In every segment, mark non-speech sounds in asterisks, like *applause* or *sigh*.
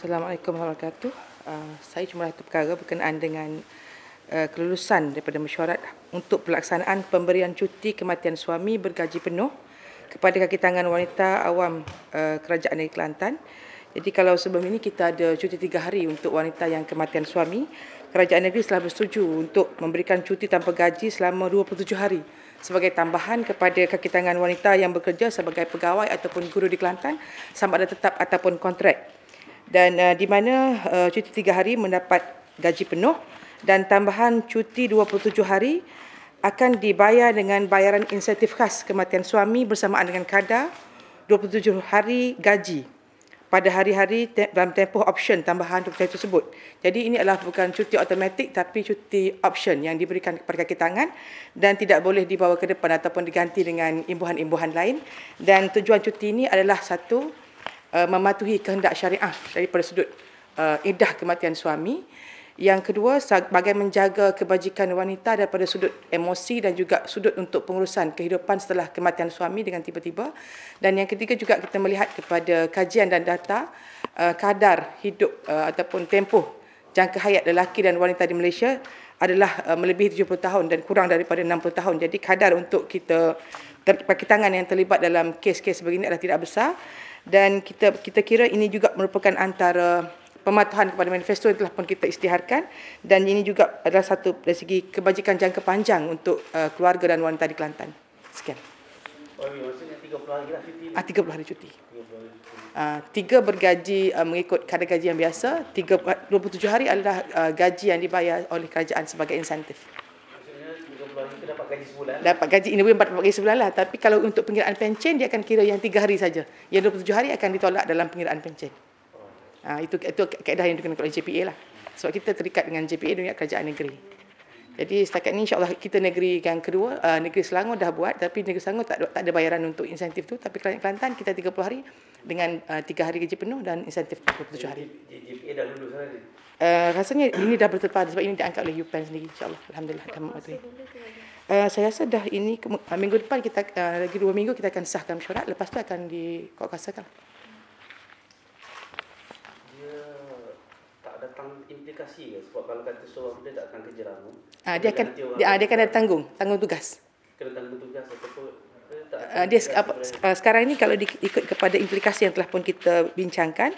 Assalamualaikum warahmatullahi wabarakatuh. Ah, saya cuma satu perkara berkenaan dengan ah, kelulusan daripada mesyuarat untuk pelaksanaan pemberian cuti kematian suami bergaji penuh kepada kaki tangan wanita awam ah, kerajaan negeri Kelantan. Jadi kalau sebelum ini kita ada cuti tiga hari untuk wanita yang kematian suami, kerajaan negeri telah bersetuju untuk memberikan cuti tanpa gaji selama 27 hari sebagai tambahan kepada kaki tangan wanita yang bekerja sebagai pegawai ataupun guru di Kelantan sama ada tetap ataupun kontrak dan uh, di mana uh, cuti tiga hari mendapat gaji penuh dan tambahan cuti 27 hari akan dibayar dengan bayaran insentif khas kematian suami bersamaan dengan kadar 27 hari gaji pada hari-hari te- dalam tempoh option tambahan cuti tersebut. Jadi ini adalah bukan cuti automatik tapi cuti option yang diberikan kepada kaki tangan dan tidak boleh dibawa ke depan ataupun diganti dengan imbuhan-imbuhan lain. Dan tujuan cuti ini adalah satu, Uh, mematuhi kehendak syariah daripada sudut uh, idah kematian suami. Yang kedua, bagaimana menjaga kebajikan wanita daripada sudut emosi dan juga sudut untuk pengurusan kehidupan setelah kematian suami dengan tiba-tiba. Dan yang ketiga juga kita melihat kepada kajian dan data uh, kadar hidup uh, ataupun tempoh jangka hayat lelaki dan wanita di Malaysia adalah uh, melebihi 70 tahun dan kurang daripada 60 tahun. Jadi kadar untuk kita, kaki tangan yang terlibat dalam kes-kes begini adalah tidak besar dan kita kita kira ini juga merupakan antara pematuhan kepada manifesto yang telah pun kita istiharkan dan ini juga adalah satu dari segi kebajikan jangka panjang untuk uh, keluarga dan wanita di Kelantan. Sekian. Oh, lah ah, 30 hari cuti. Ah, tiga bergaji uh, mengikut kadar gaji yang biasa, tiga, 27 hari adalah uh, gaji yang dibayar oleh kerajaan sebagai insentif gaji sebulan. Lah. Dapat gaji ini pun 4 gaji sebulan lah. Tapi kalau untuk pengiraan pencen dia akan kira yang tiga hari saja. Yang 27 hari akan ditolak dalam pengiraan pencen. oh. ha, itu itu keadaan yang dikenakan oleh JPA lah. Sebab kita terikat dengan JPA dunia kerajaan negeri. Jadi setakat ni insyaAllah kita negeri yang kedua, uh, negeri Selangor dah buat tapi negeri Selangor tak, tak ada bayaran untuk insentif tu. Tapi Kelantan kita 30 hari dengan uh, 3 hari kerja penuh dan insentif 27 hari. JPA dah lulus Uh, rasanya ini dah bertepatan sebab ini diangkat oleh UPEN sendiri insyaAllah. Alhamdulillah. uh, saya rasa dah ini minggu depan kita uh, lagi dua minggu kita akan sahkan mesyuarat lepas tu akan dikuatkuasakan. akan implikasi ke sebab kalau kata seorang dia tak akan kerja lama. Ah dia akan dia akan, ah, dia, akan ada tanggung, tanggung tugas. Kena tanggung tugas ataupun dia, eh, tak ah, akan dia apa, ah, sekarang ini kalau diikut kepada implikasi yang telah pun kita bincangkan,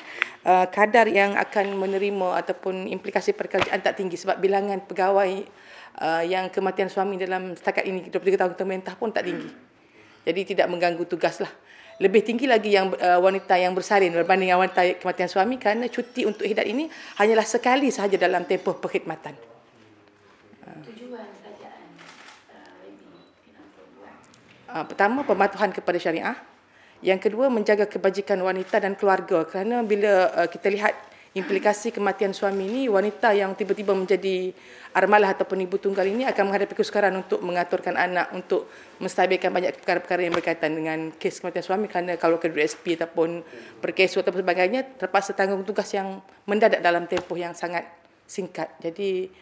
uh, kadar yang akan menerima ataupun implikasi pekerjaan tak tinggi sebab bilangan pegawai Uh, yang kematian suami dalam setakat ini 23 tahun pemerintah pun tak tinggi. Jadi tidak mengganggu tugas lah lebih tinggi lagi yang uh, wanita yang bersalin berbanding dengan wanita kematian suami kerana cuti untuk hidat ini hanyalah sekali sahaja dalam tempoh perkhidmatan. Uh, uh, pertama pematuhan kepada syariah. Yang kedua menjaga kebajikan wanita dan keluarga kerana bila uh, kita lihat implikasi kematian suami ini wanita yang tiba-tiba menjadi armalah ataupun ibu tunggal ini akan menghadapi kesukaran untuk mengaturkan anak untuk menstabilkan banyak perkara-perkara yang berkaitan dengan kes kematian suami kerana kalau ke SP ataupun berkesu ataupun sebagainya terpaksa tanggung tugas yang mendadak dalam tempoh yang sangat singkat. Jadi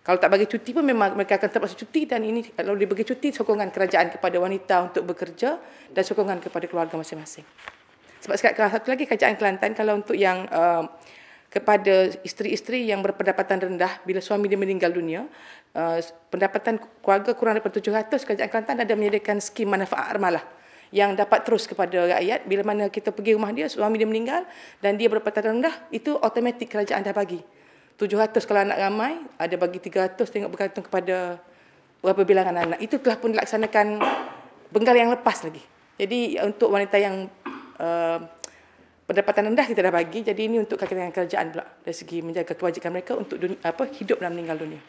kalau tak bagi cuti pun memang mereka akan terpaksa cuti dan ini kalau diberi cuti sokongan kerajaan kepada wanita untuk bekerja dan sokongan kepada keluarga masing-masing. Sebab sekarang satu lagi kerajaan Kelantan kalau untuk yang uh, kepada isteri-isteri yang berpendapatan rendah bila suami dia meninggal dunia eh, pendapatan keluarga kurang daripada 700 kerajaan Kelantan ada menyediakan skim manfaat armalah yang dapat terus kepada rakyat bila mana kita pergi rumah dia suami dia meninggal dan dia berpendapatan rendah itu automatik kerajaan dah bagi 700 kalau anak ramai ada bagi 300 tengok bergantung kepada berapa bilangan anak itu telah pun dilaksanakan benggal yang lepas lagi jadi untuk wanita yang eh, pendapatan rendah kita dah bagi jadi ini untuk kakitangan kerajaan pula dari segi menjaga kewajipan mereka untuk dunia, apa hidup dan meninggal dunia.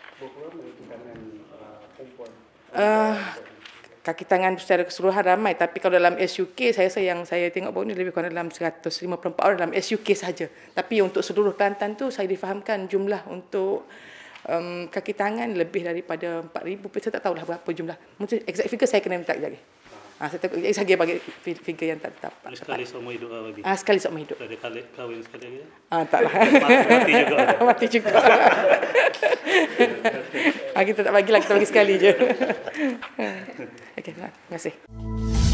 Uh, ah, kaki tangan secara keseluruhan ramai tapi kalau dalam SUK saya rasa yang saya tengok pun lebih kurang dalam 154 orang dalam SUK saja. Tapi untuk seluruh Kelantan tu saya difahamkan jumlah untuk um, kaki tangan lebih daripada 4,000. Saya tak tahu tahulah berapa jumlah. Mungkin exact figure saya kena minta lagi. Ha, saya takut eh, saya lagi bagi figure yang tak tetap. Sekali tepat. seumur hidup lagi. Ah ha, sekali seumur hidup. Lah, ah, ada kahwin sekali lagi. Ah taklah. *laughs* Mati juga. *laughs* Mati juga. *laughs* ah ha, kita tak bagilah kita bagi sekali je. Okey, nah, terima kasih.